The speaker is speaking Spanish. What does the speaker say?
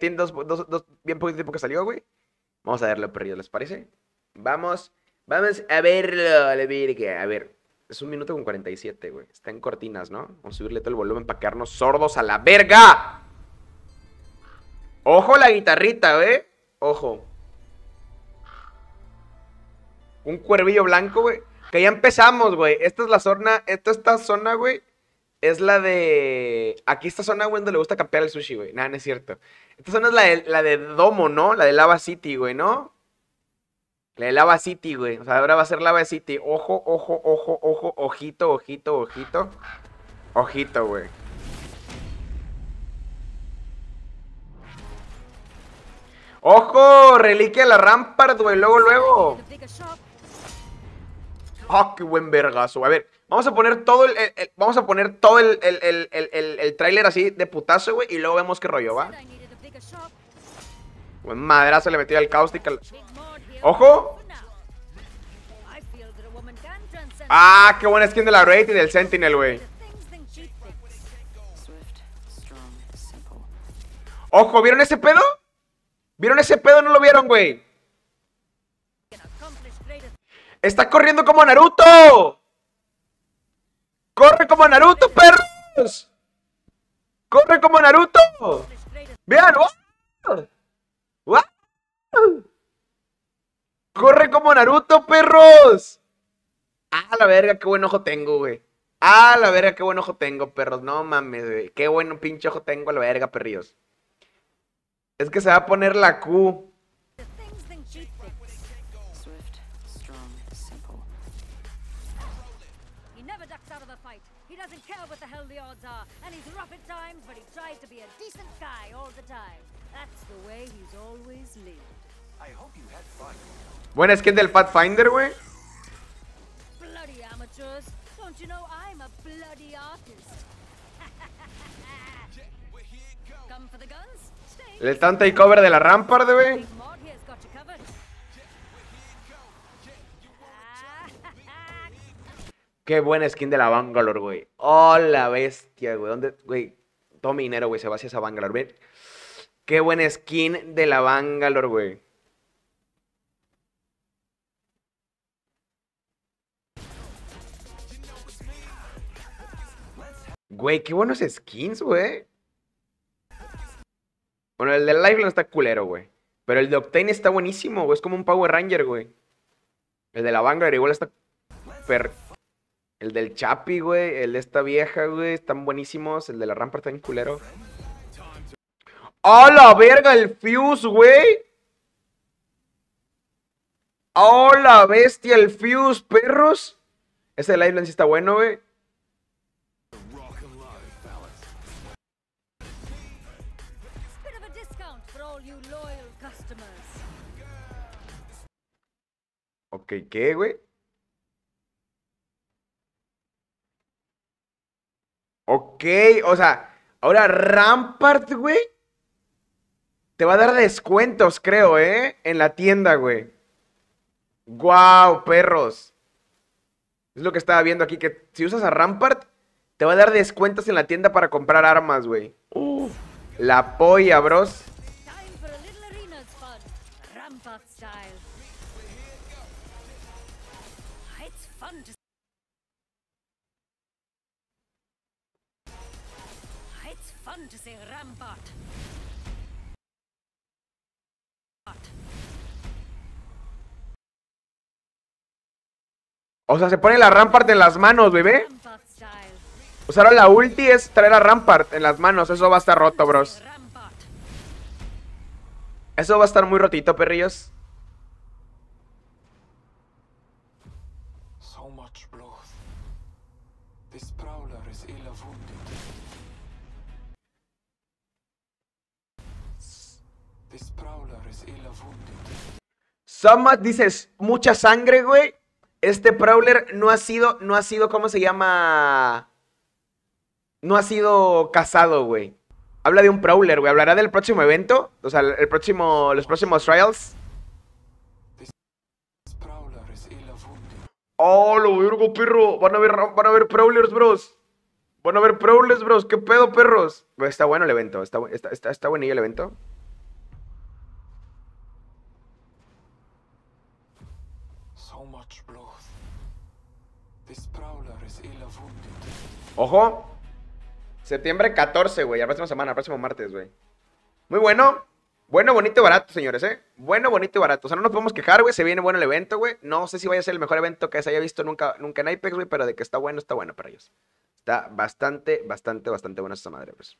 tiene dos, dos, dos, bien poquito tiempo que salió, güey. Vamos a verlo, perrillo, ¿les parece? Vamos, vamos a verlo, la que A ver, es un minuto con 47, güey. Está en cortinas, ¿no? Vamos a subirle todo el volumen para quedarnos sordos a la verga. Ojo la guitarrita, güey. Ojo. Un cuervillo blanco, güey. Que ya empezamos, güey. Esta es la zona, esta es esta zona, güey es la de. Aquí esta zona, güey, donde le gusta campear el sushi, güey. Nada, no es cierto. Esta zona es la de, Domo, ¿no? La de Lava City, güey, ¿no? La de Lava City, güey. O sea, ahora va a ser Lava City. Ojo, ojo, ojo, ojo, ojito, ojito, ojito. Ojito, güey. ¡Ojo! Reliquia la Rampart, güey. Luego, luego. Ah, qué buen vergazo! A ver, vamos a poner todo el, vamos a poner todo el, el tráiler así de putazo, güey, y luego vemos qué rollo, ¿va? Buen madrazo le metió al caustic al... ¡Ojo! ¡Ah, qué buena skin de la Raid y del Sentinel, güey! ¡Ojo! ¿Vieron ese pedo? ¿Vieron ese pedo? ¿No lo vieron, güey? ¡Está corriendo como Naruto! ¡Corre como Naruto, perros! ¡Corre como Naruto! ¡Vean! ¡Corre como Naruto, perros! ¡Ah, la verga! ¡Qué buen ojo tengo, güey! ¡Ah, la verga! ¡Qué buen ojo tengo, perros! No mames, güey. ¡Qué buen pinche ojo tengo, la verga, perrillos! Es que se va a poner la Q. ducks out of the fight. He doesn't care what the hell the odds are, and he's rough at times, but he tries to be a decent guy all the time. That's the way he's always lived. I hope you had fun. Buena skin del Pathfinder, güey. Bloody amateurs. Don't you know I'm a bloody artist? Come for the guns. Stay. Le están takeover de la Rampart, güey. Qué buena skin de la Bangalore, güey. Oh, bestia, güey. ¿Dónde, güey? Todo mi dinero, güey, se va hacia esa Bangalore, güey. Qué buena skin de la Bangalore, güey. Güey, qué buenos skins, güey. Bueno, el de Lifeline está culero, güey. Pero el de Octane está buenísimo, güey. Es como un Power Ranger, güey. El de la Bangalore igual está per el del Chapi, güey. El de esta vieja, güey. Están buenísimos. El de la rampa está bien culero. ¡Hola, verga! El Fuse, güey. ¡Hola, bestia! El Fuse, perros. Ese del Island sí está bueno, güey. Ok, ¿qué, güey? Ok, o sea, ahora Rampart, güey. Te va a dar descuentos, creo, ¿eh? En la tienda, güey. ¡Guau, wow, perros! Es lo que estaba viendo aquí, que si usas a Rampart, te va a dar descuentos en la tienda para comprar armas, güey. La polla, bros. O sea, se pone la Rampart en las manos, bebé. O sea, la ulti es traer la Rampart en las manos. Eso va a estar roto, bros. Eso va a estar muy rotito, perrillos. Somat, dices mucha sangre, güey. Este Prowler no ha sido, no ha sido, ¿cómo se llama? No ha sido casado, güey. Habla de un Prowler, güey. Hablará del próximo evento. O sea, el próximo, los próximos trials. Oh, lo virgo, perro. Van a ver, van ver Prowlers, bros. Van a ver Prowlers, bros. ¿Qué pedo, perros? Está bueno el evento. Está, está, está, está buenillo el evento. Ojo. Septiembre 14, güey. La próxima semana, el próximo martes, güey. Muy bueno. Bueno, bonito y barato, señores, ¿eh? Bueno, bonito y barato. O sea, no nos podemos quejar, güey. Se viene bueno el evento, güey. No sé si vaya a ser el mejor evento que se haya visto nunca, nunca en Apex, güey, pero de que está bueno, está bueno para ellos. Está bastante, bastante, bastante buena esa madre, pues.